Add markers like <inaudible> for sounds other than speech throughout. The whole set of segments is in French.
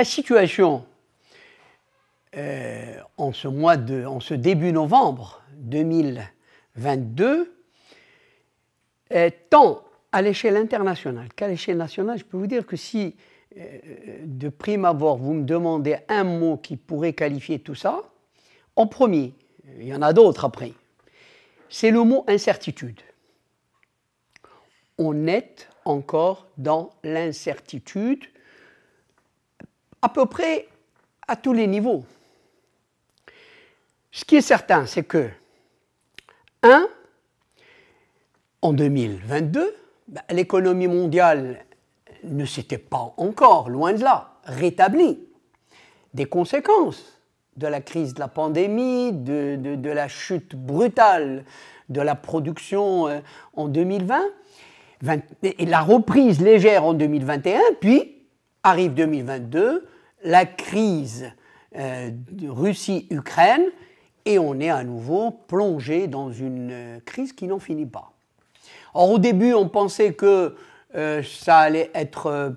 la situation euh, en, ce mois de, en ce début novembre 2022, euh, tant à l'échelle internationale qu'à l'échelle nationale, je peux vous dire que si euh, de prime abord vous me demandez un mot qui pourrait qualifier tout ça, en premier, il y en a d'autres après, c'est le mot incertitude. On est encore dans l'incertitude à peu près à tous les niveaux. Ce qui est certain, c'est que, un, En 2022, bah, l'économie mondiale ne s'était pas encore, loin de là, rétablie des conséquences de la crise de la pandémie, de, la chute brutale de la production euh, en 2020, et la reprise légère en 2021, puis Arrive 2022, la crise euh, Russie-Ukraine, et on est à nouveau plongé dans une euh, crise qui n'en finit pas. Or, au début, on pensait que euh, ça allait être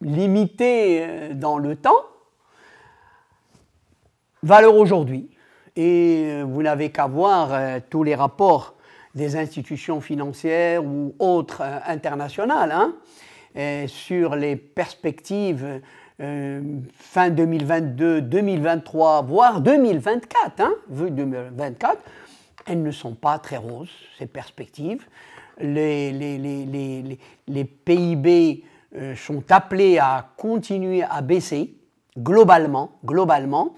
limité dans le temps. Valeur aujourd'hui, et vous n'avez qu'à voir tous les rapports des institutions financières ou autres internationales, hein. Euh, sur les perspectives euh, fin 2022, 2023, voire 2024, hein, vu 2024, elles ne sont pas très roses, ces perspectives. Les, les, PIB euh, sont appelés à continuer à baisser globalement. globalement.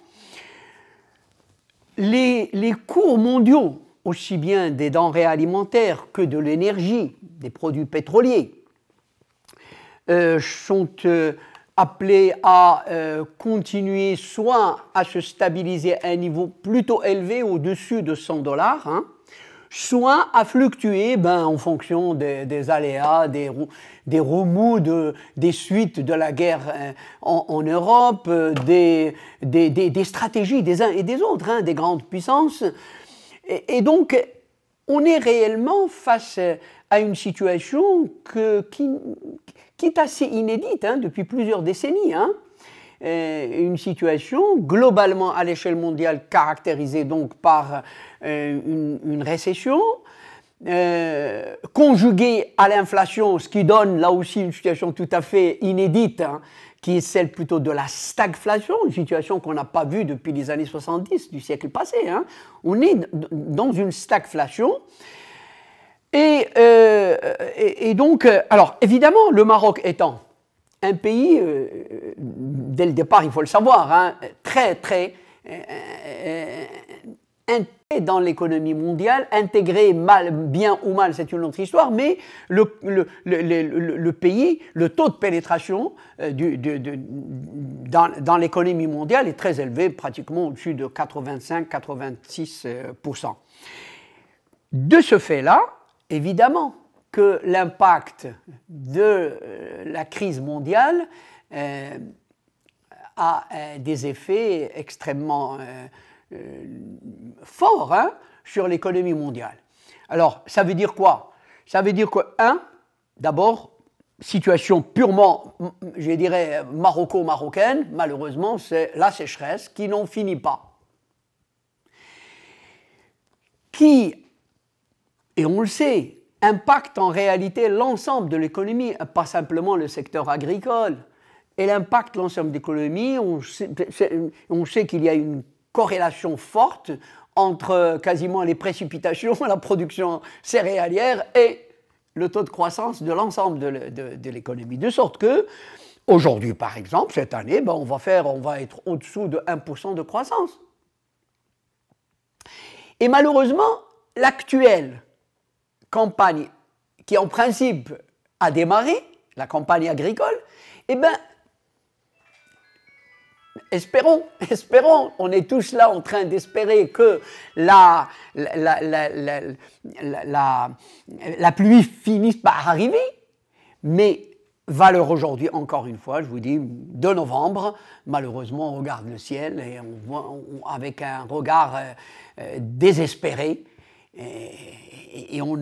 les cours mondiaux, aussi bien des denrées alimentaires que de l'énergie, des produits pétroliers, euh, sont euh, appelés à euh, continuer soit à se stabiliser à un niveau plutôt élevé au-dessus de 100 dollars, hein, soit à fluctuer ben, en fonction des, aléas, des, des remous de, des suites de la guerre en, Europe, des, des, des, stratégies des uns et des autres, hein, des grandes puissances. Et, et, donc, on est réellement face à une situation que, qui, qui est assez inédite hein, depuis plusieurs décennies. Hein. Euh, une situation globalement à l'échelle mondiale caractérisée donc par euh, une, récession, euh, conjuguée à l'inflation, ce qui donne là aussi une situation tout à fait inédite, hein, qui est celle plutôt de la stagflation, une situation qu'on n'a pas vue depuis les années 70 du siècle passé. On est dans une stagflation euh, et, donc, euh, alors évidemment, le Maroc étant un pays, euh, dès le départ, il faut le savoir, hein, très, très intégré dans l'économie mondiale, intégré mal, bien ou mal, c'est une autre histoire, mais le, pays, le taux de pénétration dans, dans l'économie mondiale est très élevé, pratiquement au-dessus de 85-86%. De ce fait-là, Évidemment que l'impact de euh, la crise mondiale euh, a euh, des effets extrêmement forts hein, sur l'économie mondiale. Alors, ça veut dire quoi Ça veut dire que, un, d'abord, situation purement, je dirais, maroco-marocaine, malheureusement, c'est la sécheresse qui n'en finit pas, qui et on le sait, impacte en réalité l'ensemble de l'économie, pas simplement le secteur agricole. Elle impacte l'ensemble de l'économie. On sait, qu'il y a une corrélation forte entre quasiment les précipitations, <laughs> la production céréalière et le taux de croissance de l'ensemble de, l'économie. De sorte que, aujourd'hui par exemple, cette année, ben, on, va faire, on va être au-dessous de 1% de croissance. Et malheureusement, l'actuel campagne qui en principe a démarré, la campagne agricole, eh bien, espérons, <laughs> espérons, on est tous là en train d'espérer que la la, la, pluie finisse par arriver, mais valeur aujourd'hui, encore une fois, je vous dis, de novembre, malheureusement, on regarde le ciel et on voit avec un regard euh, euh, désespéré et on,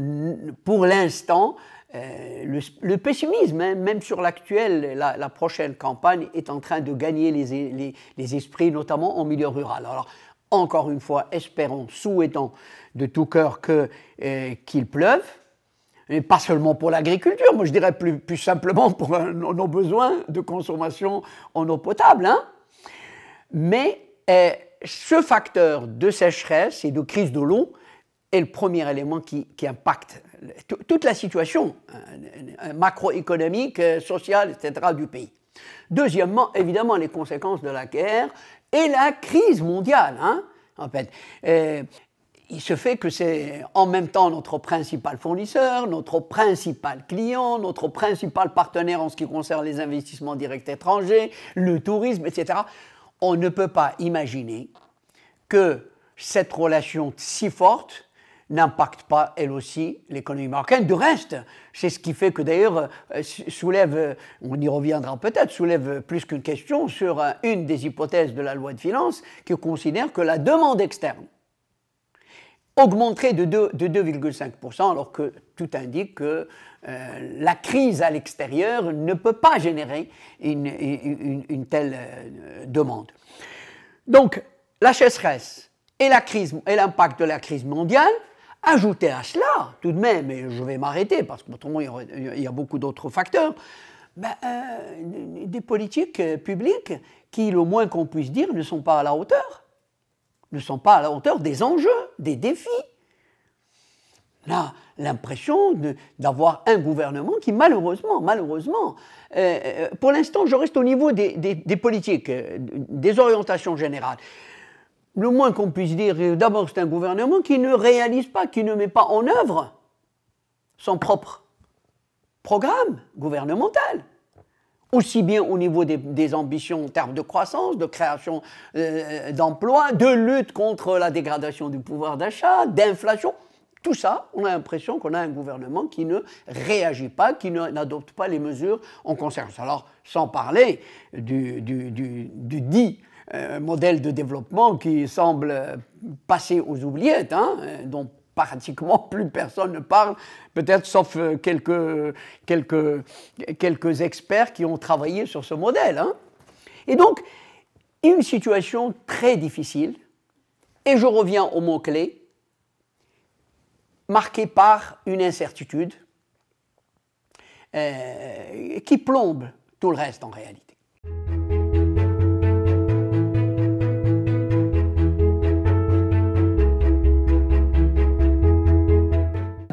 pour l'instant, euh, le, pessimisme, hein, même sur l'actuelle, la, prochaine campagne est en train de gagner les, les, esprits, notamment en milieu rural. Alors, encore une fois, espérons, souhaitons de tout cœur euh, qu'il pleuve, et pas seulement pour l'agriculture, moi je dirais plus, plus simplement pour euh, nos besoins de consommation en eau potable. Hein. Mais ce facteur de sécheresse et de crise de l'eau est le premier élément qui, impacte toute la situation euh, macroéconomique, euh, sociale, etc. du pays. Deuxièmement, évidemment, les conséquences de la guerre et la crise mondiale, hein, en fait. Euh, il se fait que c'est en même temps notre principal fournisseur, notre principal client, notre principal partenaire en ce qui concerne les investissements directs étrangers, le tourisme, etc. On ne peut pas imaginer que cette relation si forte n'impacte pas elle aussi l'économie marocaine. De reste, c'est ce qui fait que d'ailleurs euh, soulève, euh, on y reviendra peut-être, soulève plus qu'une question sur euh, une des hypothèses de la loi de finances qui considère que la demande externe augmenterait de 2,5%, alors que tout indique que la crise à l'extérieur ne peut pas générer une, telle demande. Donc, la chasseresse et l'impact de la crise mondiale Ajouter à cela, tout de même, et je vais m'arrêter parce qu'autrement il y a beaucoup d'autres facteurs, ben, euh, des politiques euh, publiques qui, le moins qu'on puisse dire, ne sont pas à la hauteur, ne sont pas à la hauteur des enjeux, des défis. On a l'impression d'avoir un gouvernement qui, malheureusement, malheureusement, euh, pour l'instant, je reste au niveau des politiques, des orientations générales le moins qu'on puisse dire, d'abord c'est un gouvernement qui ne réalise pas, qui ne met pas en œuvre son propre programme gouvernemental, aussi bien au niveau des, ambitions en termes de croissance, de création euh, euh, d'emplois, de lutte contre la dégradation du pouvoir d'achat, d'inflation. Tout ça, on a l'impression qu'on a un gouvernement qui ne réagit pas, qui n'adopte pas les mesures en conséquence. Alors, sans parler du, du, du, du dit euh, un modèle de développement qui semble passer aux oubliettes, hein, dont pratiquement plus personne ne parle, peut-être sauf euh, quelques, quelques, quelques experts qui ont travaillé sur ce modèle. Hein. Et donc, une situation très difficile, et je reviens au mot-clé, marqué par une incertitude euh, qui plombe tout le reste en réalité.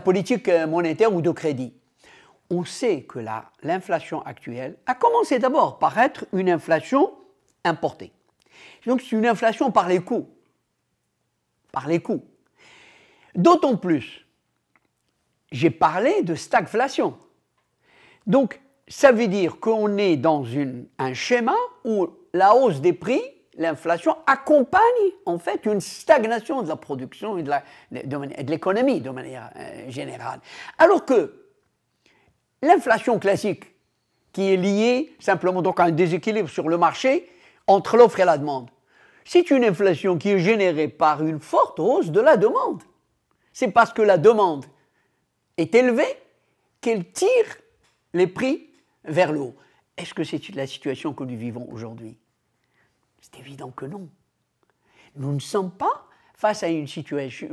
politique euh, monétaire ou de crédit. On sait que l'inflation actuelle a commencé d'abord par être une inflation importée. Donc c'est une inflation par les coûts. Par les coûts. D'autant plus, j'ai parlé de stagflation. Donc ça veut dire qu'on est dans un schéma où la hausse des prix l'inflation accompagne en fait une stagnation de la production et de l'économie de, manière euh, générale. Alors que l'inflation classique, qui est liée simplement donc à un déséquilibre sur le marché entre l'offre et la demande, c'est une inflation qui est générée par une forte hausse de la demande. C'est parce que la demande est élevée qu'elle tire les prix vers le haut. Est-ce que c'est la situation que nous vivons aujourd'hui c'est évident que non. Nous ne sommes pas face à une situation,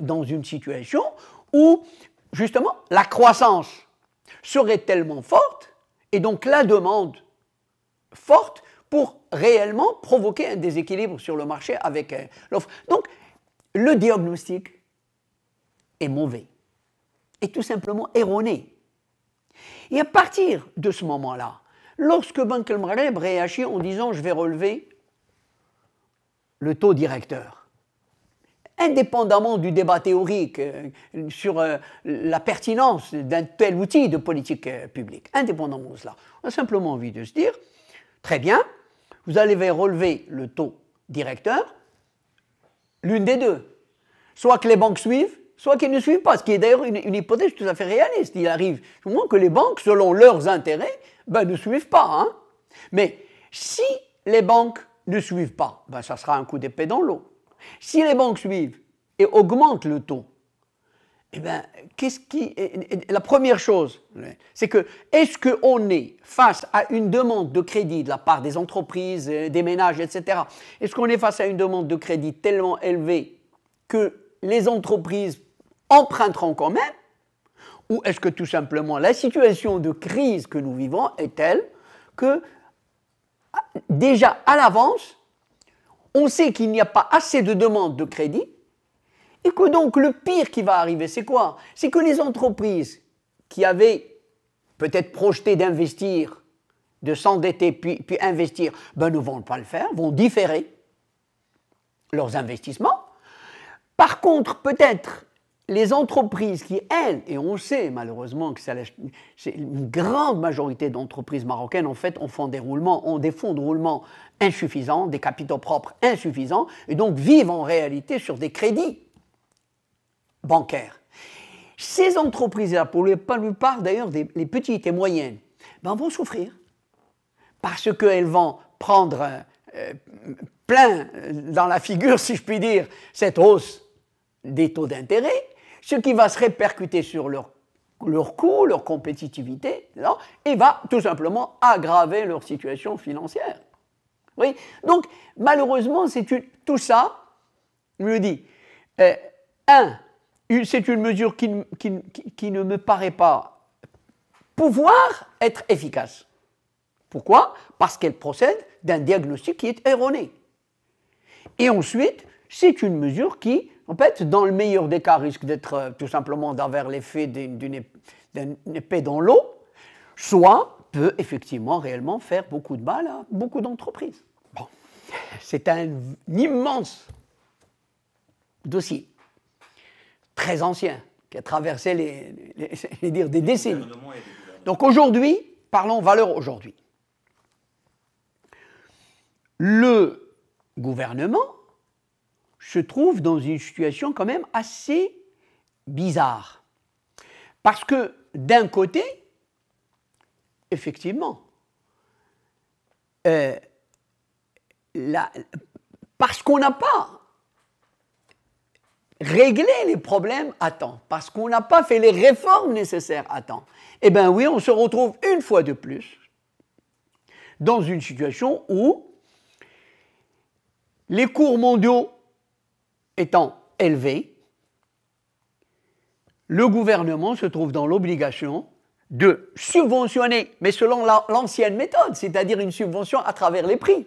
dans une situation où, justement, la croissance serait tellement forte, et donc la demande forte, pour réellement provoquer un déséquilibre sur le marché avec euh, l'offre. Donc, le diagnostic est mauvais, est tout simplement erroné. Et à partir de ce moment-là, lorsque Bank el e réagit en disant je vais relever le taux directeur. Indépendamment du débat théorique euh, sur euh, la pertinence d'un tel outil de politique euh, publique, indépendamment de cela, on a simplement envie de se dire, très bien, vous allez relever le taux directeur, l'une des deux. Soit que les banques suivent, soit qu'elles ne suivent pas, ce qui est d'ailleurs une, hypothèse tout à fait réaliste. Il arrive moins que les banques, selon leurs intérêts, ben, ne suivent pas. Hein. Mais si les banques ne suivent pas, ben, ça sera un coup d'épée dans l'eau. Si les banques suivent et augmentent le taux, eh ben qu'est-ce qui. La première chose, c'est que est-ce qu'on est face à une demande de crédit de la part des entreprises, euh, des ménages, etc. Est-ce qu'on est face à une demande de crédit tellement élevée que les entreprises emprunteront quand même Ou est-ce que tout simplement la situation de crise que nous vivons est telle que déjà à l'avance, on sait qu'il n'y a pas assez de demandes de crédit et que donc le pire qui va arriver, c'est quoi C'est que les entreprises qui avaient peut-être projeté d'investir, de s'endetter puis, puis investir, ben, ne vont pas le faire, vont différer leurs investissements. Par contre, peut-être les entreprises qui, elles, et on sait malheureusement que c'est une grande majorité d'entreprises marocaines, en fait, ont, font des ont des fonds de roulement insuffisants, des capitaux propres insuffisants, et donc vivent en réalité sur des crédits bancaires. Ces entreprises-là, pour la plupart d'ailleurs, les petites et moyennes, ben, vont souffrir parce qu'elles vont prendre euh, plein euh, dans la figure, si je puis dire, cette hausse des taux d'intérêt, ce qui va se répercuter sur leur, leur coût, leur compétitivité, et va tout simplement aggraver leur situation financière. Oui. Donc, malheureusement, une, tout ça, je le dis, euh, un, c'est une mesure qui, qui, ne me paraît pas pouvoir être efficace. Pourquoi Parce qu'elle procède d'un diagnostic qui est erroné. Et ensuite, c'est une mesure qui en fait, dans le meilleur des cas, risque d'être euh, tout simplement d'avoir l'effet d'une épée dans l'eau, soit peut effectivement réellement faire beaucoup de mal à beaucoup d'entreprises. Bon, <laughs> c'est un immense dossier, très ancien, qui a traversé <laughs> dire, des décennies. Donc aujourd'hui, parlons valeur aujourd'hui. Le gouvernement se trouve dans une situation quand même assez bizarre. Parce que d'un côté, effectivement, euh, parce qu'on n'a pas réglé les problèmes à temps, parce qu'on n'a pas fait les réformes nécessaires à temps, eh bien oui, on se retrouve une fois de plus dans une situation où les cours mondiaux étant élevé, le gouvernement se trouve dans l'obligation de subventionner, mais selon l'ancienne méthode, c'est-à-dire une subvention à travers les prix.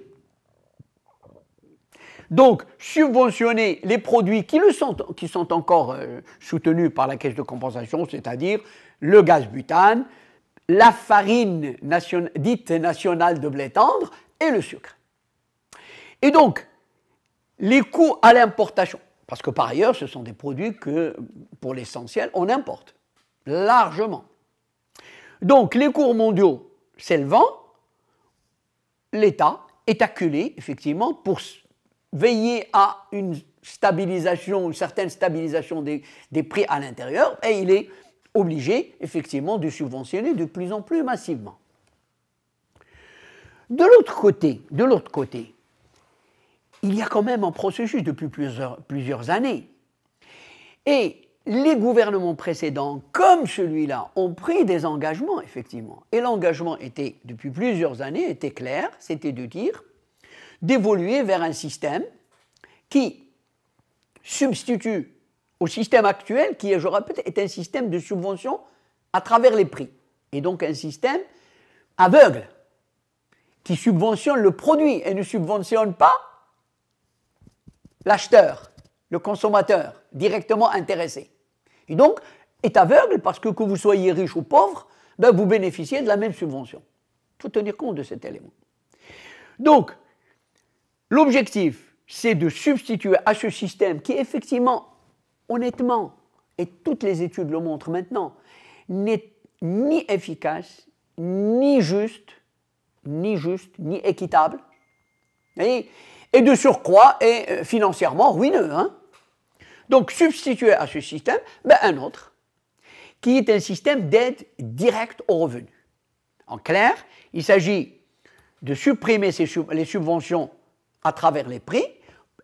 Donc, subventionner les produits qui, le sont, qui sont encore euh, soutenus par la caisse de compensation, c'est-à-dire le gaz butane, la farine dite nationale de blé tendre et le sucre. Et donc, les coûts à l'importation, parce que par ailleurs, ce sont des produits que, pour l'essentiel, on importe largement. Donc, les cours mondiaux s'élevant, l'État est acculé, effectivement, pour veiller à une stabilisation, une certaine stabilisation des, des prix à l'intérieur, et il est obligé, effectivement, de subventionner de plus en plus massivement. De l'autre côté, de l'autre côté, il y a quand même un processus depuis plusieurs, années. Et les gouvernements précédents, comme celui-là, ont pris des engagements, effectivement. Et l'engagement était, depuis plusieurs années, était clair, c'était de dire d'évoluer vers un système qui substitue au système actuel, qui, je répète, est un système de subvention à travers les prix. Et donc un système aveugle, qui subventionne le produit et ne subventionne pas l'acheteur, le consommateur, directement intéressé. Et donc, est aveugle parce que que vous soyez riche ou pauvre, ben, vous bénéficiez de la même subvention. Il faut tenir compte de cet élément. Donc, l'objectif, c'est de substituer à ce système qui, effectivement, honnêtement, et toutes les études le montrent maintenant, n'est ni efficace, ni juste, ni juste, ni équitable. Vous et de surcroît est euh, financièrement ruineux. Hein. Donc substituer à ce système ben, un autre, qui est un système d'aide directe aux revenus. En clair, il s'agit de supprimer les subventions à travers les prix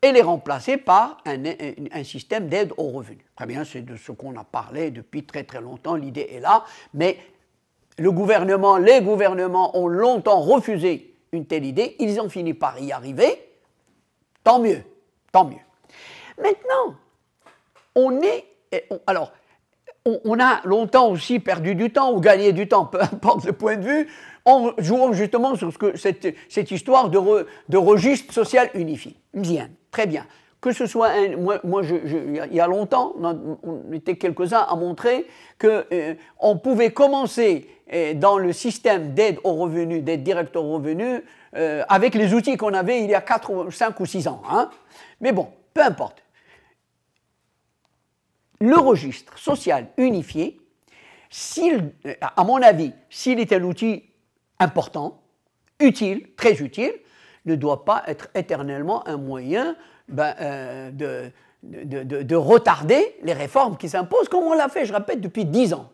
et les remplacer par un, un système d'aide aux revenus. Très bien, c'est de ce qu'on a parlé depuis très très longtemps, l'idée est là, mais le gouvernement, les gouvernements ont longtemps refusé une telle idée, ils ont fini par y arriver, Tant mieux, tant mieux. Maintenant, on est... Alors, on, a longtemps aussi perdu du temps ou gagné du temps, <laughs> peu importe le point de vue, en jouant justement sur ce que cette, histoire de, de registre social unifié. Bien, très bien. Que ce soit moi, il y a longtemps, on était quelques-uns à montrer que euh, on pouvait commencer euh, dans le système d'aide aux revenus, d'aide directe aux revenus, euh, avec les outils qu'on avait il y a 4, 5 ou 6 ans. Hein. Mais bon, peu importe. Le registre social unifié, à mon avis, s'il est un outil important, utile, très utile, ne doit pas être éternellement un moyen ben, euh, de, de, retarder les réformes qui s'imposent, comme on l'a fait, je répète, depuis dix ans.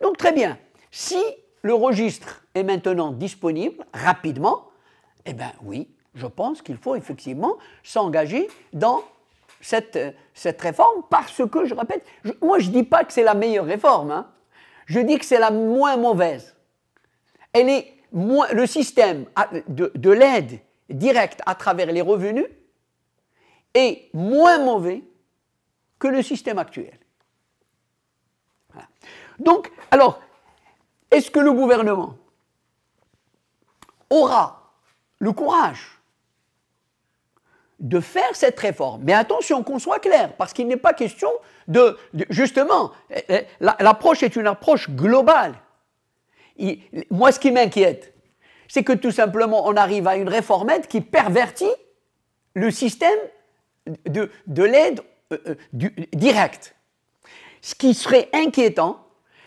Donc très bien, si le registre est maintenant disponible rapidement, eh bien oui, je pense qu'il faut effectivement s'engager dans cette, euh, cette, réforme parce que, je répète, moi je ne dis pas que c'est la meilleure réforme, hein. je dis que c'est la moins mauvaise. Elle est le système de l'aide directe à travers les revenus est moins mauvais que le système actuel. Donc, alors, est-ce que le gouvernement aura le courage de faire cette réforme. Mais attention qu'on soit clair, parce qu'il n'est pas question de, justement, eh, eh, l'approche est une approche globale. moi, ce qui m'inquiète, c'est que tout simplement, on arrive à une réformette qui pervertit le système de, l'aide euh, euh, directe. Ce qui serait inquiétant,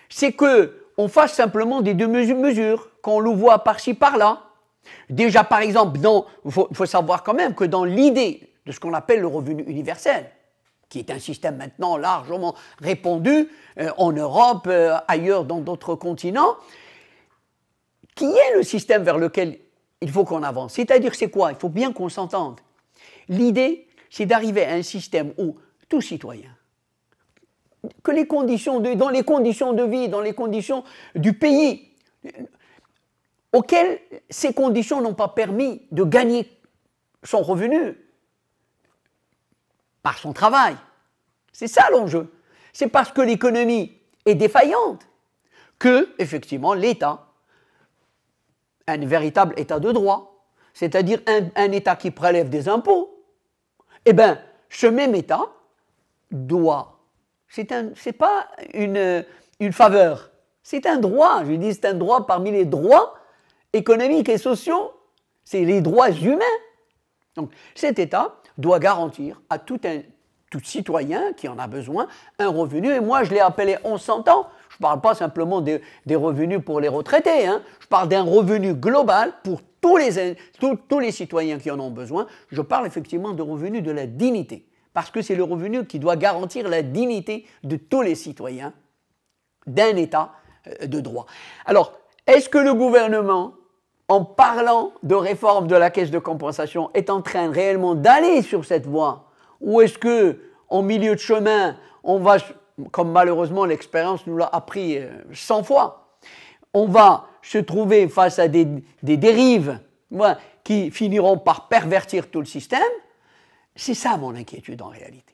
c'est que on fasse simplement des deux mesures, qu'on le voit par-ci par-là. Déjà, par exemple, il faut, savoir quand même que dans l'idée de ce qu'on appelle le revenu universel, qui est un système maintenant largement répandu euh, en Europe, ailleurs dans d'autres continents, qui est le système vers lequel il faut qu'on avance C'est-à-dire, c'est quoi Il faut bien qu'on s'entende. L'idée, c'est d'arriver à un système où tout citoyen, que les conditions de, dans les conditions de vie, dans les conditions du pays, auxquelles ces conditions n'ont pas permis de gagner son revenu par son travail. C'est ça l'enjeu. C'est parce que l'économie est défaillante que, effectivement, l'État, un véritable État de droit, c'est-à-dire un État qui prélève des impôts, eh bien, ce même État doit, c'est un, pas une, faveur, c'est un droit, je dis c'est un droit parmi les droits économiques et sociaux, c'est les droits humains. Donc cet État doit garantir à tout, un, tout citoyen qui en a besoin un revenu, et moi je l'ai appelé 1100 ans, je ne parle pas simplement des, revenus pour les retraités, hein. je parle d'un revenu global pour tous les, tous, tous les citoyens qui en ont besoin. Je parle effectivement de revenu de la dignité, parce que c'est le revenu qui doit garantir la dignité de tous les citoyens d'un État euh, de droit. Alors, est-ce que le gouvernement, en parlant de réforme de la caisse de compensation, est en train réellement d'aller sur cette voie Ou est-ce que, en milieu de chemin, on va, comme malheureusement l'expérience nous l'a appris 100 euh, fois, on va se trouver face à des, dérives qui finiront par pervertir tout le système, c'est ça mon inquiétude en réalité.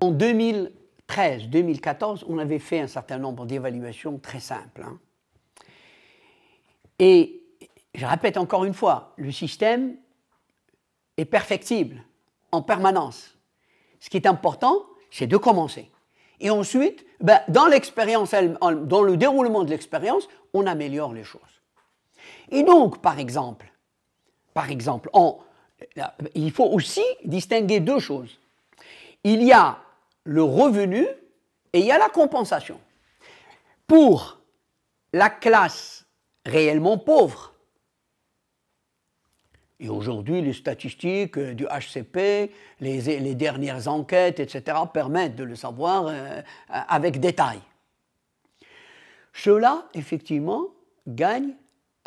En 2013-2014, on avait fait un certain nombre d'évaluations très simples. Hein. Et je répète encore une fois, le système est perfectible en permanence. Ce qui est important, c'est de commencer. Et ensuite, ben, dans l'expérience, dans le déroulement de l'expérience, on améliore les choses. Et donc, par exemple, par exemple, il faut aussi distinguer deux choses. Il y a le revenu et il y a la compensation. Pour la classe réellement pauvre, et aujourd'hui, les statistiques euh, du HCP, les, dernières enquêtes, etc., permettent de le savoir euh, avec détail. Cela, effectivement, gagne,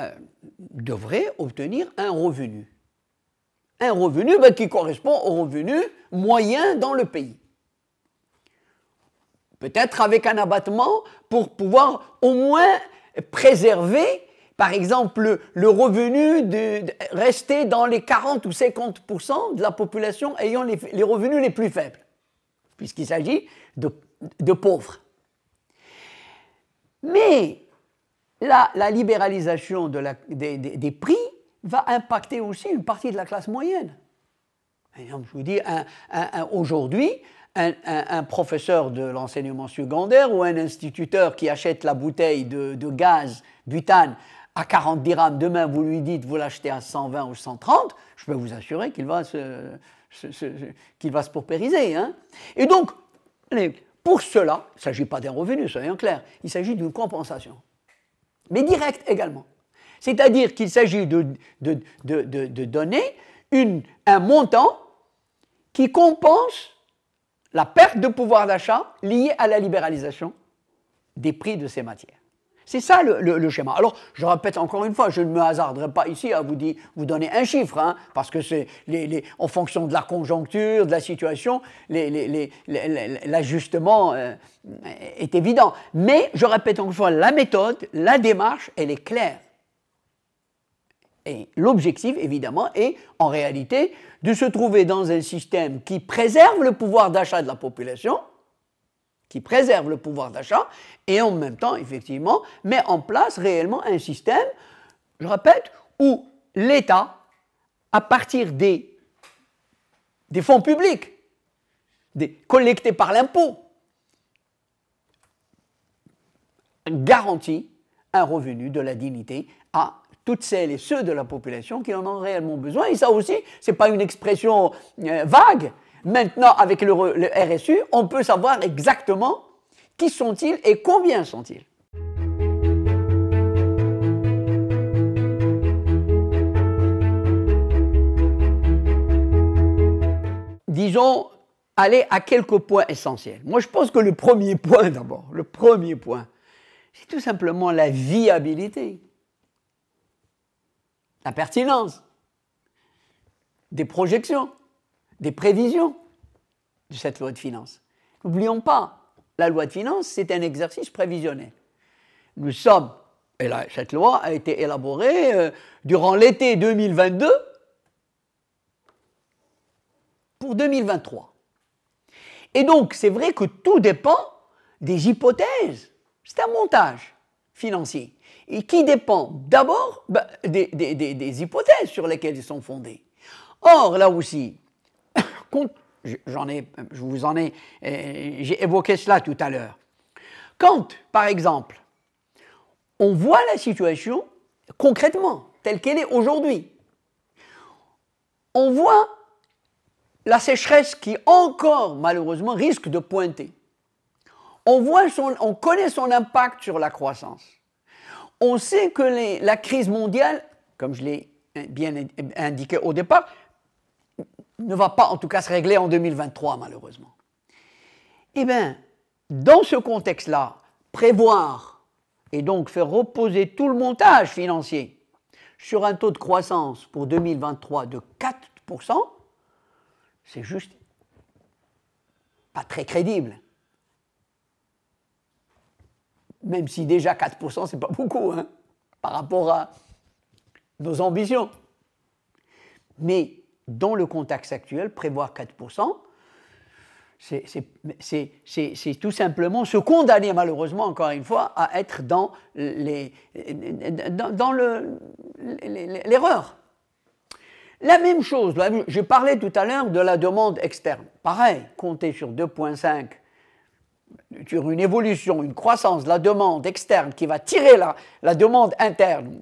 euh, devraient obtenir un revenu. Un revenu ben, qui correspond au revenu moyen dans le pays. Peut-être avec un abattement pour pouvoir au moins préserver par exemple, le revenu de, rester dans les 40 ou 50 de la population ayant les, revenus les plus faibles, puisqu'il s'agit de, pauvres. Mais la, libéralisation des, prix va impacter aussi une partie de la classe moyenne. Je vous dis, aujourd'hui, un, professeur de l'enseignement secondaire ou un instituteur qui achète la bouteille de, de gaz butane à 40 dirhams, demain vous lui dites vous l'achetez à 120 ou 130, je peux vous assurer qu'il va se, va se paupériser. Hein. Et donc, pour cela, il ne s'agit pas d'un revenu, soyons clairs, il s'agit d'une compensation, mais directe également. C'est-à-dire qu'il s'agit de, de, donner une, un montant qui compense la perte de pouvoir d'achat liée à la libéralisation des prix de ces matières. C'est ça le, schéma. Alors, je répète encore une fois, je ne me hasarderai pas ici à vous, vous donner un chiffre, hein, parce que c'est en fonction de la conjoncture, de la situation, l'ajustement euh, est évident. Mais je répète encore une fois, la méthode, la démarche, elle est claire. Et l'objectif, évidemment, est en réalité de se trouver dans un système qui préserve le pouvoir d'achat de la population qui préserve le pouvoir d'achat et en même temps, effectivement, met en place réellement un système, je répète, où l'État, à partir des, fonds publics, collectés par l'impôt, garantit un revenu de la dignité à toutes celles et ceux de la population qui en ont réellement besoin. Et ça aussi, ce n'est pas une expression euh, vague, Maintenant, avec le, RSU, on peut savoir exactement qui sont-ils et combien sont-ils. Disons, aller à quelques points essentiels. Moi, je pense que le premier point d'abord, le premier point, c'est tout simplement la viabilité, la pertinence des projections des prévisions de cette loi de finances. N'oublions pas, la loi de finances, c'est un exercice prévisionnel. Nous sommes, et là, cette loi a été élaborée euh, durant l'été 2022 pour 2023. Et donc, c'est vrai que tout dépend des hypothèses. C'est un montage financier. Et qui dépend d'abord bah, des, des hypothèses sur lesquelles ils sont fondés. Or, là aussi, j'en ai, je vous en ai, euh, j'ai évoqué cela tout à l'heure. Quand, par exemple, on voit la situation concrètement, telle qu'elle est aujourd'hui, on voit la sécheresse qui encore malheureusement risque de pointer. On, voit on connaît son impact sur la croissance. On sait que la crise mondiale, comme je l'ai euh, bien euh, indiqué au départ, ne va pas en tout cas se régler en 2023, malheureusement. Eh bien, dans ce contexte-là, prévoir et donc faire reposer tout le montage financier sur un taux de croissance pour 2023 de 4%, c'est juste pas très crédible. Même si déjà 4%, c'est pas beaucoup hein, par rapport à nos ambitions. Mais dans le contexte actuel, prévoir 4%, c'est tout simplement se condamner, malheureusement, encore une fois, à être dans l'erreur. dans, la même chose, je parlais tout à l'heure de la demande externe. Pareil, compter sur 2,5 sur une évolution, une croissance de la demande externe qui va tirer la demande interne,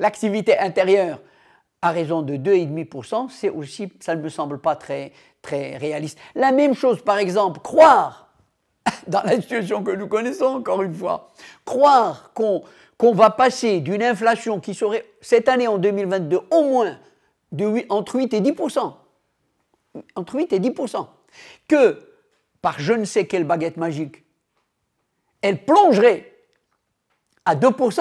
l'activité intérieure à raison de 2,5%, c'est aussi, ça ne me semble pas très, très réaliste. La même chose, par exemple, croire, <laughs> dans la situation que nous connaissons encore une fois, croire qu'on va passer d'une inflation qui serait cette année en 2022 au moins de 8, entre 8 et 10%, entre 8 et 10%, que par je ne sais quelle baguette magique, elle plongerait à 2%,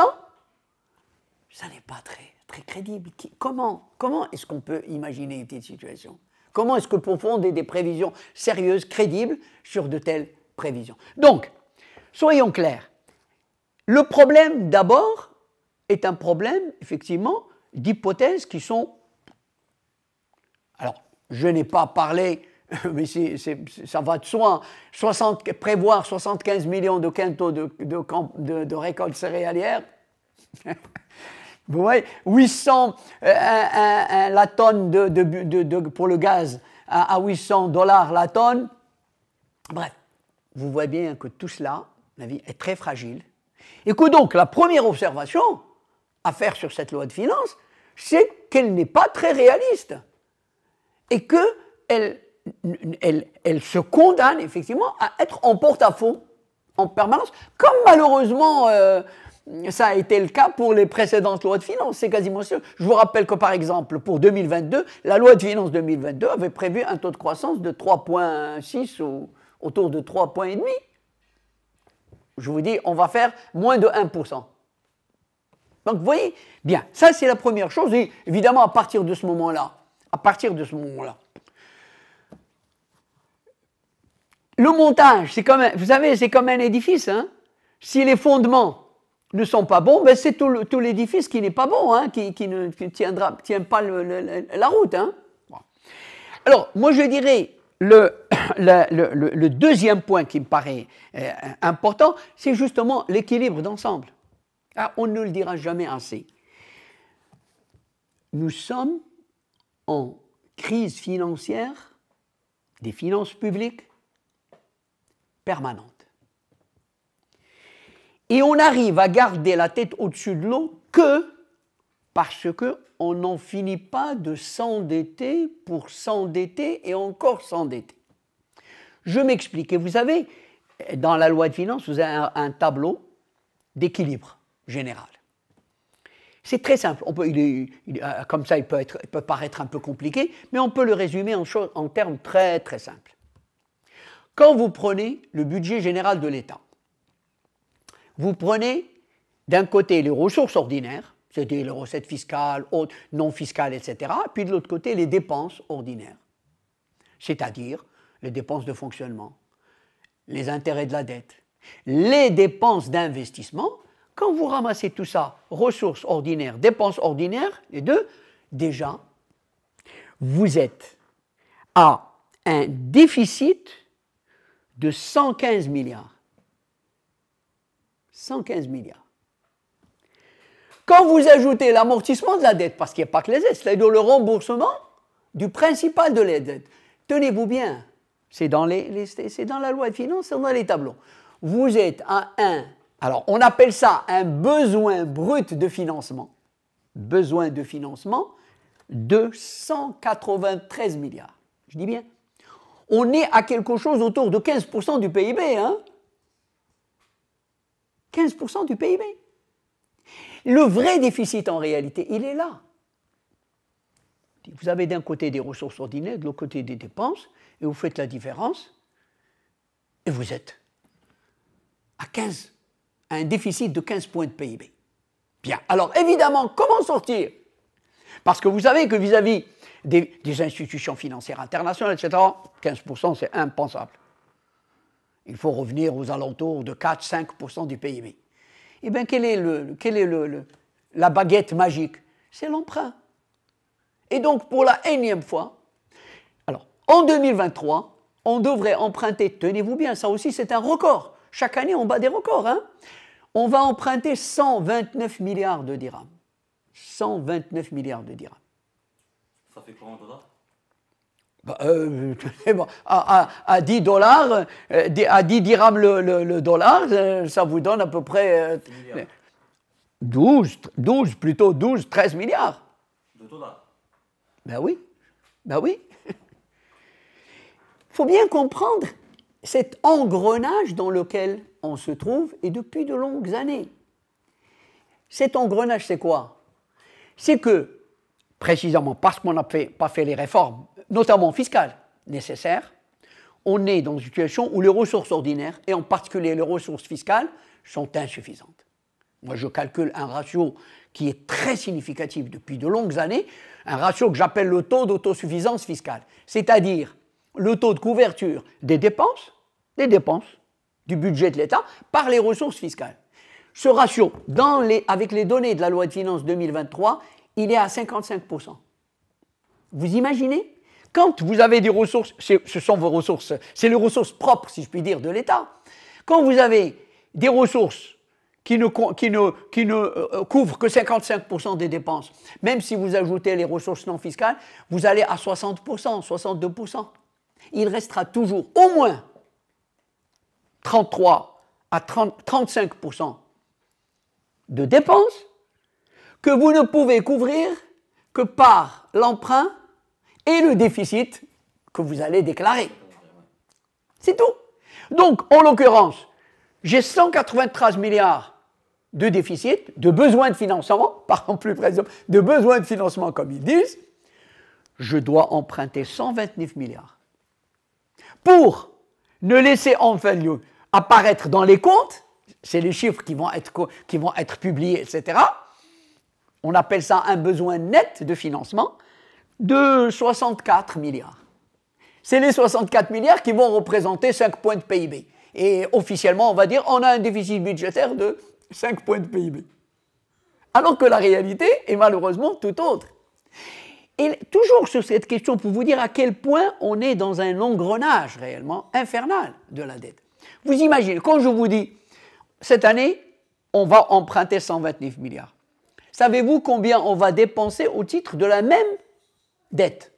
ça n'est pas très crédible. comment comment est-ce qu'on peut imaginer une telle situation Comment est-ce que peut fonder des prévisions sérieuses, crédibles, sur de telles prévisions Donc, soyons clairs. Le problème d'abord est un problème, effectivement, d'hypothèses qui sont... Alors, je n'ai pas parlé, <laughs> mais ça va de soi, prévoir 75 millions de quintaux de, récolte céréalière... <laughs> Vous voyez, 800 euh, la tonne de, pour le gaz à, 800 dollars la tonne. Bref, vous voyez bien que tout cela, la vie, est très fragile. Et que donc, la première observation à faire sur cette loi de finances, c'est qu'elle n'est pas très réaliste. Et qu'elle elle, se condamne effectivement à être en porte-à-faux en permanence, comme malheureusement euh, ça a été le cas pour les précédentes lois de finances, c'est quasiment sûr. Je vous rappelle que par exemple, pour 2022, la loi de finances 2022 avait prévu un taux de croissance de 3,6 ou autour de 3,5. Je vous dis, on va faire moins de 1%. Donc vous voyez, bien, ça c'est la première chose. Et évidemment, à partir de ce moment-là, à partir de ce moment-là, le montage, c'est comme vous savez, c'est comme un édifice. Hein. si les fondements ne sont pas bons, ben, c'est tout, l'édifice qui n'est pas bon, hein, qui, ne tiendra, tient pas la route. Hein. Alors, moi je dirais, <coughs> le, deuxième point qui me paraît euh, important, c'est justement l'équilibre d'ensemble. Ah, on ne le dira jamais assez. Nous sommes en crise financière des finances publiques permanentes. Et on arrive à garder la tête au-dessus de l'eau que parce qu'on n'en finit pas de s'endetter pour s'endetter et encore s'endetter. Je m'explique. Et vous savez, dans la loi de finances, vous avez un, tableau d'équilibre général. C'est très simple. Euh, comme ça, il peut, paraître un peu compliqué, mais on peut le résumer en termes très très simples. Quand vous prenez le budget général de l'État, vous prenez d'un côté les ressources ordinaires, c'est-à-dire les recettes fiscales, autres, non fiscales, etc., puis de l'autre côté les dépenses ordinaires, c'est-à-dire les dépenses de fonctionnement, les intérêts de la dette, les dépenses d'investissement. Quand vous ramassez tout ça, ressources ordinaires, dépenses ordinaires, les deux, déjà, vous êtes à un déficit de 115 milliards. 115 milliards. Quand vous ajoutez l'amortissement de la dette, parce qu'il n'y a pas que les aides, c'est-à-dire le remboursement du principal de la dette, tenez-vous bien, c'est dans, c'est dans la loi de finances, c'est dans les tableaux. Vous êtes à 1, alors on appelle ça un besoin brut de financement, besoin de financement de 193 milliards. Je dis bien, on est à quelque chose autour de 15% du PIB. Hein 15% du PIB. Le vrai déficit en réalité, il est là. Vous avez d'un côté des ressources ordinaires, de l'autre côté des dépenses, et vous faites la différence, et vous êtes à 15, à un déficit de 15 points de PIB. Bien, alors évidemment, comment sortir Parce que vous savez que vis-à-vis des institutions financières internationales, etc., 15%, c'est impensable. Il faut revenir aux alentours de 4-5% du PIB. Eh bien, quelle est, le, quel est le, la baguette magique C'est l'emprunt. Et donc, pour la énième fois, alors, en 2023, on devrait emprunter, tenez-vous bien, ça aussi c'est un record. Chaque année, on bat des records. Hein on va emprunter 129 milliards de dirhams. 129 milliards de dirhams. Ça fait combien en dollars bah, euh, <laughs> à, 10 dollars, euh, à 10 dirhams le, dollar, euh, ça vous donne à peu près 12, 12, plutôt 12, 13 milliards. De dollars. Ben oui, ben oui. Il <laughs> faut bien comprendre cet engrenage dans lequel on se trouve et depuis de longues années. Cet engrenage, c'est quoi C'est que, précisément parce qu'on n'a pas fait les réformes notamment fiscales, nécessaire. on est dans une situation où les ressources ordinaires, et en particulier les ressources fiscales, sont insuffisantes. Moi, je calcule un ratio qui est très significatif depuis de longues années, un ratio que j'appelle le taux d'autosuffisance fiscale, c'est-à-dire le taux de couverture des dépenses, des dépenses du budget de l'État par les ressources fiscales. Ce ratio, avec les données de la loi de finances 2023, il est à 55%. Vous imaginez quand vous avez des ressources, ce sont vos ressources, c'est les ressources propres, si je puis dire, de l'État. Quand vous avez des ressources qui ne, euh, couvrent que 55% des dépenses, même si vous ajoutez les ressources non fiscales, vous allez à 60%, 62%. Il restera toujours au moins 33 à 35% de dépenses que vous ne pouvez couvrir que par l'emprunt et le déficit que vous allez déclarer. C'est tout. Donc, en l'occurrence, j'ai 193 milliards de déficit, de besoin de financement, <laughs> pardon, plus précisément, de besoin de financement comme ils disent, je dois emprunter 129 milliards. Pour ne laisser en lieu, apparaître dans les comptes, c'est les chiffres qui vont, être, qui vont être publiés, etc., on appelle ça un besoin net de financement, de 64 milliards. C'est les 64 milliards qui vont représenter 5 points de PIB. Et officiellement, on va dire, on a un déficit budgétaire de 5 points de PIB. Alors que la réalité est malheureusement tout autre. Et toujours sur cette question, pour vous dire à quel point on est dans un engrenage réellement infernal de la dette. Vous imaginez, quand je vous dis, cette année, on va emprunter 129 milliards. Savez-vous combien on va dépenser au titre de la même dette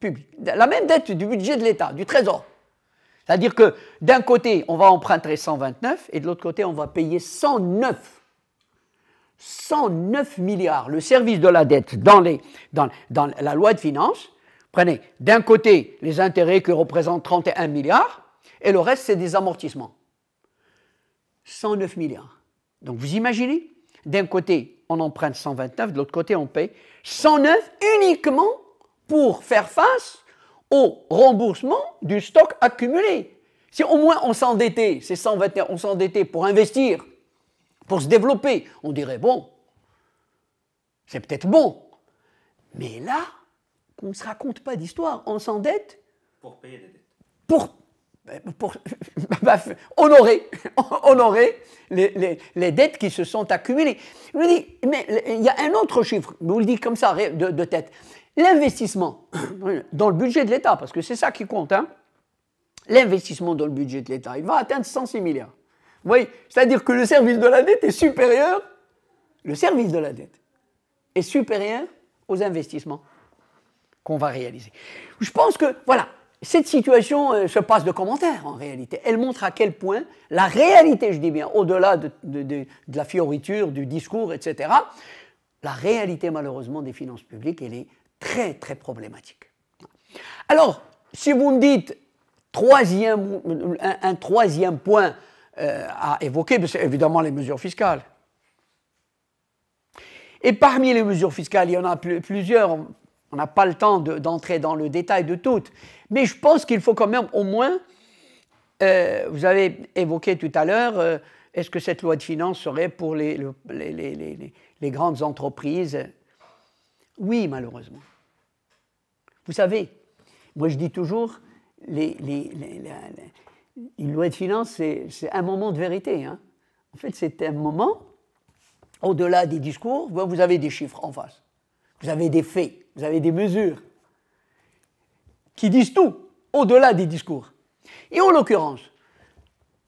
publique, la même dette du budget de l'État, du Trésor. C'est-à-dire que d'un côté, on va emprunter 129 et de l'autre côté, on va payer 109. 109 milliards. Le service de la dette dans, dans la loi de finances, prenez d'un côté les intérêts que représentent 31 milliards et le reste, c'est des amortissements. 109 milliards. Donc vous imaginez d'un côté, on emprunte 129, de l'autre côté, on paye 109 uniquement pour faire face au remboursement du stock accumulé. Si au moins on s'endettait, c'est 121, on s'endettait pour investir, pour se développer, on dirait bon, c'est peut-être bon. Mais là, on ne se raconte pas d'histoire, on s'endette pour payer des dettes. Pour euh, pour <laughs> honorer, <laughs> honorer les, dettes qui se sont accumulées. Je mais il y a un autre chiffre, je vous le dis comme ça de, tête. L'investissement <clears throat> dans le budget de l'État, parce que c'est ça qui compte, hein. l'investissement dans le budget de l'État, il va atteindre 106 milliards. Vous c'est-à-dire que le service de la dette est supérieur, le service de la dette est supérieur aux investissements qu'on va réaliser. Je pense que, voilà, cette situation euh, se passe de commentaires en réalité. Elle montre à quel point la réalité, je dis bien, au-delà de, la fioriture, du discours, etc., la réalité malheureusement des finances publiques, elle est très très problématique. Alors, si vous me dites un, troisième point euh, à évoquer, c'est évidemment les mesures fiscales. Et parmi les mesures fiscales, il y en a plusieurs, on n'a pas le temps d'entrer dans le détail de toutes. Mais je pense qu'il faut quand même au moins, euh, vous avez évoqué tout à l'heure, euh, est-ce que cette loi de finances serait pour les, les, grandes entreprises Oui, malheureusement. Vous savez, moi je dis toujours, les, une loi de finances, c'est un moment de vérité. Hein. En fait, c'est un moment, au-delà des discours, vous avez des chiffres en face. Vous avez des faits, vous avez des mesures qui disent tout au-delà des discours. Et en l'occurrence,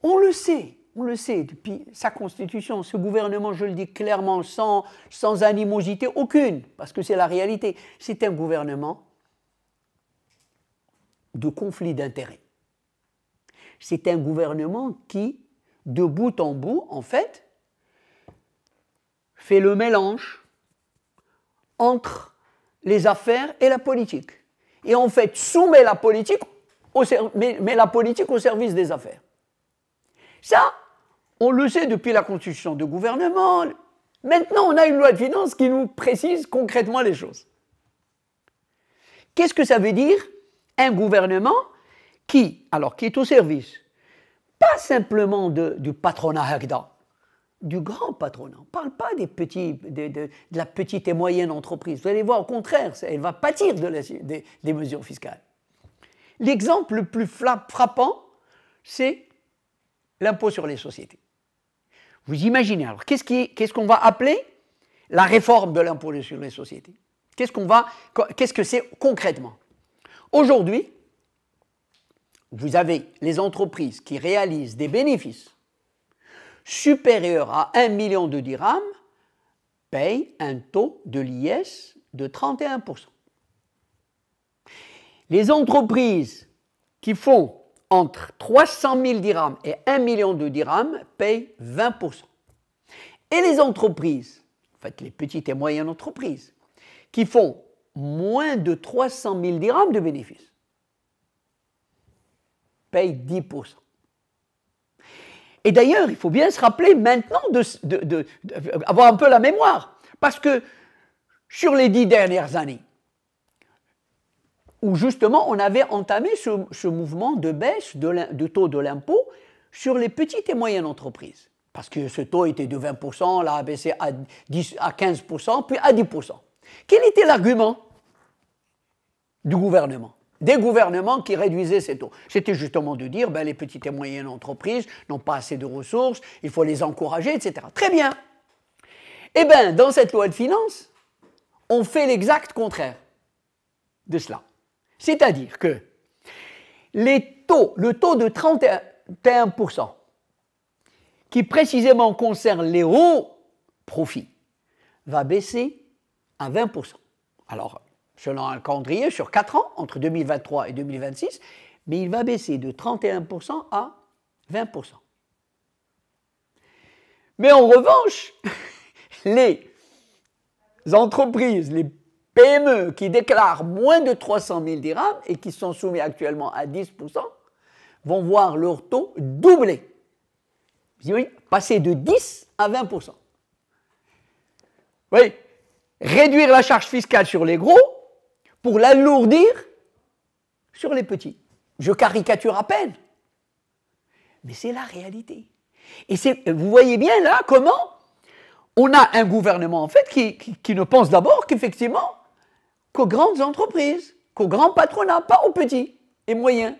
on le sait, on le sait depuis sa constitution, ce gouvernement, je le dis clairement, sans, sans animosité aucune, parce que c'est la réalité, c'est un gouvernement de conflit d'intérêts. C'est un gouvernement qui, de bout en bout, en fait, fait le mélange entre les affaires et la politique. Et en fait, soumet la politique au, met, la politique au service des affaires. Ça, on le sait depuis la constitution de gouvernement. Maintenant, on a une loi de finances qui nous précise concrètement les choses. Qu'est-ce que ça veut dire Un gouvernement qui, alors qui est au service, pas simplement du patronat du grand patronat. On ne parle pas des petits, de, la petite et moyenne entreprise. Vous allez voir, au contraire, elle va pâtir des, mesures fiscales. L'exemple le plus frappant, c'est l'impôt sur les sociétés. Vous imaginez, alors, qu'est-ce qu'on va appeler la réforme de l'impôt sur les sociétés Qu'est-ce qu'on va, qu'est-ce que c'est concrètement Aujourd'hui, vous avez les entreprises qui réalisent des bénéfices supérieur à 1 million de dirhams paye un taux de l'IS de 31%. Les entreprises qui font entre 300 000 dirhams et 1 million de dirhams payent 20%. Et les entreprises, en fait les petites et moyennes entreprises, qui font moins de 300 000 dirhams de bénéfices, payent 10%. Et d'ailleurs, il faut bien se rappeler maintenant de, avoir un peu la mémoire. Parce que sur les dix dernières années, où justement on avait entamé ce, mouvement de baisse de, taux de l'impôt sur les petites et moyennes entreprises. Parce que ce taux était de 20%, là a baissé à 15%, puis à 10%. Quel était l'argument du gouvernement des gouvernements qui réduisaient ces taux. C'était justement de dire, ben, les petites et moyennes entreprises n'ont pas assez de ressources, il faut les encourager, etc. Très bien. Eh bien, dans cette loi de finances, on fait l'exact contraire de cela. C'est-à-dire que les taux, le taux de 31%, qui précisément concerne les hauts profits, va baisser à 20%. Alors, selon un calendrier sur 4 ans, entre 2023 et 2026, mais il va baisser de 31% à 20%. Mais en revanche, <laughs> les entreprises, les PME qui déclarent moins de 300 000 dirhams et qui sont soumis actuellement à 10%, vont voir leur taux doubler. passer de 10 à 20%. Oui, réduire la charge fiscale sur les gros, pour l'alourdir sur les petits. Je caricature à peine, mais c'est la réalité. Et vous voyez bien là comment on a un gouvernement en fait qui, ne pense d'abord qu'effectivement qu'aux grandes entreprises, qu'aux grands patronats, pas aux petits et moyens.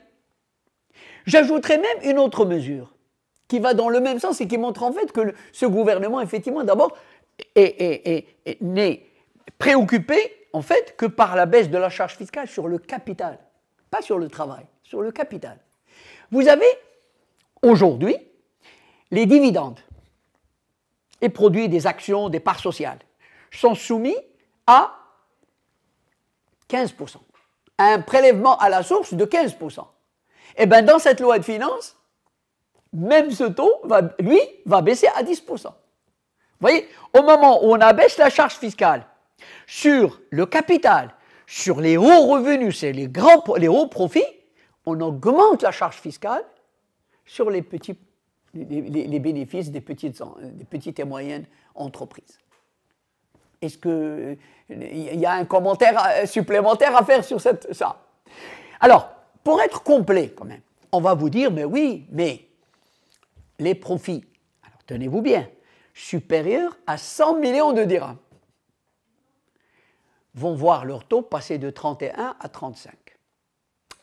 J'ajouterai même une autre mesure qui va dans le même sens et qui montre en fait que ce gouvernement effectivement d'abord est, préoccupé en fait que par la baisse de la charge fiscale sur le capital, pas sur le travail, sur le capital. Vous avez aujourd'hui les dividendes et produits des actions, des parts sociales sont soumis à 15%, un prélèvement à la source de 15%. Et bien dans cette loi de finances, même ce taux, lui, va baisser à 10%. Vous voyez, au moment où on abaisse la charge fiscale sur le capital, sur les hauts revenus, c'est les, grands, les hauts profits, on augmente la charge fiscale sur les, petits, les, bénéfices des petites, des petites et moyennes entreprises. Est-ce qu'il y a un commentaire euh, supplémentaire à faire sur cette, ça Alors, pour être complet quand même, on va vous dire, mais oui, mais les profits, alors tenez-vous bien, supérieurs à 100 millions de dirhams vont voir leur taux passer de 31 à 35.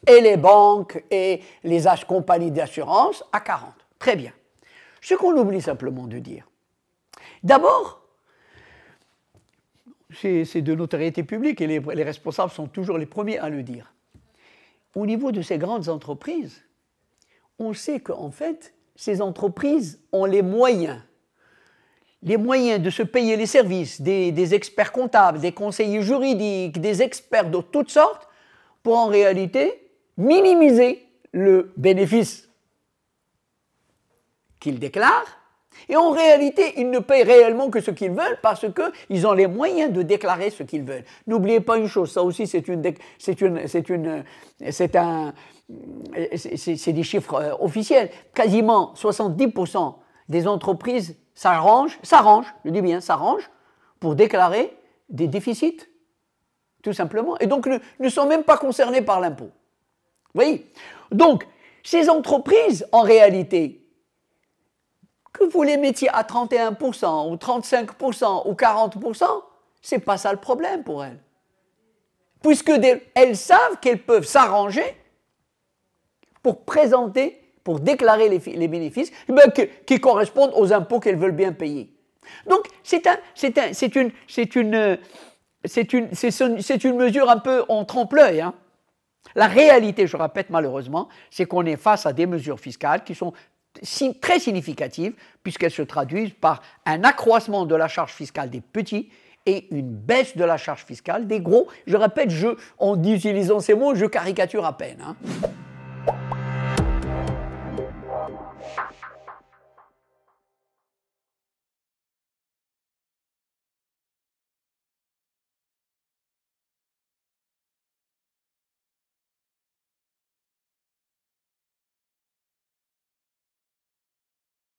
Et les banques et les compagnies d'assurance à 40. Très bien. Ce qu'on oublie simplement de dire. D'abord, c'est de notoriété publique et les, les responsables sont toujours les premiers à le dire. Au niveau de ces grandes entreprises, on sait qu'en fait, ces entreprises ont les moyens les moyens de se payer les services des, experts comptables, des conseillers juridiques, des experts de toutes sortes, pour en réalité minimiser le bénéfice qu'ils déclarent. Et en réalité, ils ne payent réellement que ce qu'ils veulent parce qu'ils ont les moyens de déclarer ce qu'ils veulent. N'oubliez pas une chose, ça aussi c'est une, c'est une, c'est une, c'est un, c'est des chiffres euh, officiels. Quasiment 70% des entreprises s'arrange, s'arrange, je dis bien s'arrange, pour déclarer des déficits, tout simplement. Et donc ne, sont même pas concernés par l'impôt. Vous voyez Donc, ces entreprises, en réalité, que vous les mettiez à 31% ou 35% ou 40%, c'est pas ça le problème pour elles. Puisque elles savent qu'elles peuvent s'arranger pour présenter pour déclarer les, bénéfices qui correspondent aux impôts qu'elles veulent bien payer. Donc c'est un, un, une, une, euh, une, une, mesure un peu en trempe lœil hein. La réalité, je répète malheureusement, c'est qu'on est face à des mesures fiscales qui sont très significatives puisqu'elles se traduisent par un accroissement de la charge fiscale des petits et une baisse de la charge fiscale des gros. Je répète, je, en utilisant ces mots, je caricature à peine. Hein.